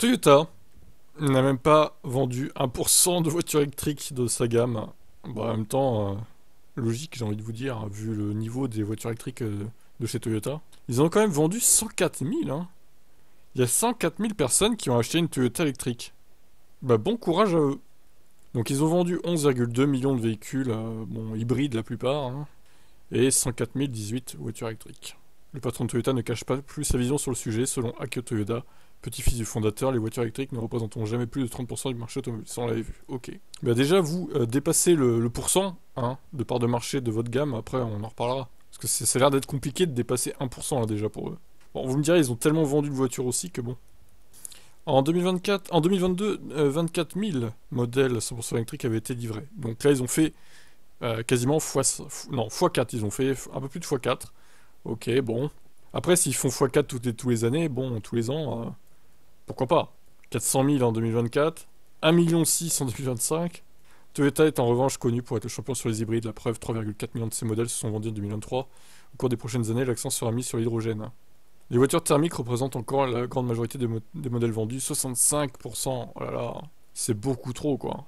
Toyota n'a même pas vendu 1% de voitures électriques de sa gamme. Bon, en même temps, euh, logique, j'ai envie de vous dire, hein, vu le niveau des voitures électriques euh, de chez Toyota. Ils ont quand même vendu 104 000. Hein. Il y a 104 000 personnes qui ont acheté une Toyota électrique. Bah, bon courage à eux. Donc ils ont vendu 11,2 millions de véhicules, euh, bon, hybrides la plupart, hein, et 104 018 voitures électriques. Le patron de Toyota ne cache pas plus sa vision sur le sujet, selon Akio Toyota, Petit-fils du fondateur, les voitures électriques ne représenteront jamais plus de 30% du marché automobile. Ça, on l'avait vu. Ok. Bah déjà, vous euh, dépassez le, pourcent hein, de part de marché de votre gamme. Après, on en reparlera. Parce que ça a l'air d'être compliqué de dépasser 1% là déjà pour eux. Bon, vous me direz, ils ont tellement vendu de voitures aussi que bon. En, 2024, en 2022, 24 000 modèles 100% électriques avaient été livrés. Donc là, ils ont fait euh, quasiment x, non, x4. Ils ont fait un peu plus de x4. Ok, bon. Après, s'ils font x4 toutes tous les années, bon, tous les ans, euh, pourquoi pas 400 000 en 2024, 1,6 million en 2025. Toyota est en revanche connu pour être le champion sur les hybrides. La preuve, 3,4 millions de ses modèles se sont vendus en 2023. Au cours des prochaines années, l'accent sera mis sur l'hydrogène. Les voitures thermiques représentent encore la grande majorité des, modèles vendus, 65%. Oh là c'est beaucoup trop quoi.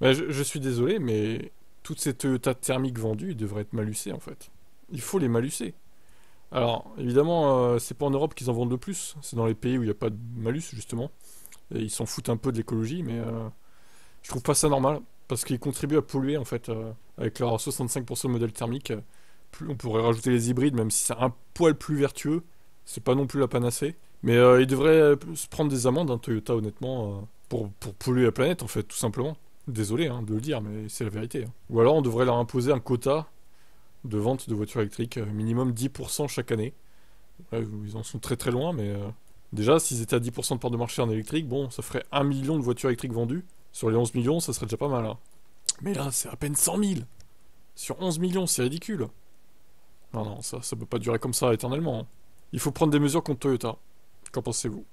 Mais bah, je, suis désolé, mais toutes ces Toyota thermiques vendues devraient être malucées en fait. Il faut les malucer. Alors, évidemment, euh, c'est pas en Europe qu'ils en vendent le plus. C'est dans les pays où il n'y a pas de malus, justement. Et ils s'en foutent un peu de l'écologie, mais euh, je trouve pas ça normal. Parce qu'ils contribuent à polluer, en fait, euh, avec leur 65% de modèle thermique. on pourrait rajouter les hybrides, même si c'est un poil plus vertueux. C'est pas non plus la panacée. Mais ils devraient se prendre des amendes, hein, Toyota, honnêtement, pour, polluer la planète, en fait, tout simplement. Désolé hein, de le dire, mais c'est la vérité. Hein. Ou alors on devrait leur imposer un quota de vente de voitures électriques, euh, minimum 10% chaque année. ils en sont très très loin, mais euh, déjà, s'ils étaient à 10% de part de marché en électrique, bon, ça ferait 1 million de voitures électriques vendues. Sur les 11 millions, ça serait déjà pas mal. Hein. Mais là, c'est à peine 100 000 Sur 11 millions, c'est ridicule Non, non, ça, ça peut pas durer comme ça éternellement. Hein. Il faut prendre des mesures contre Toyota. Qu'en pensez-vous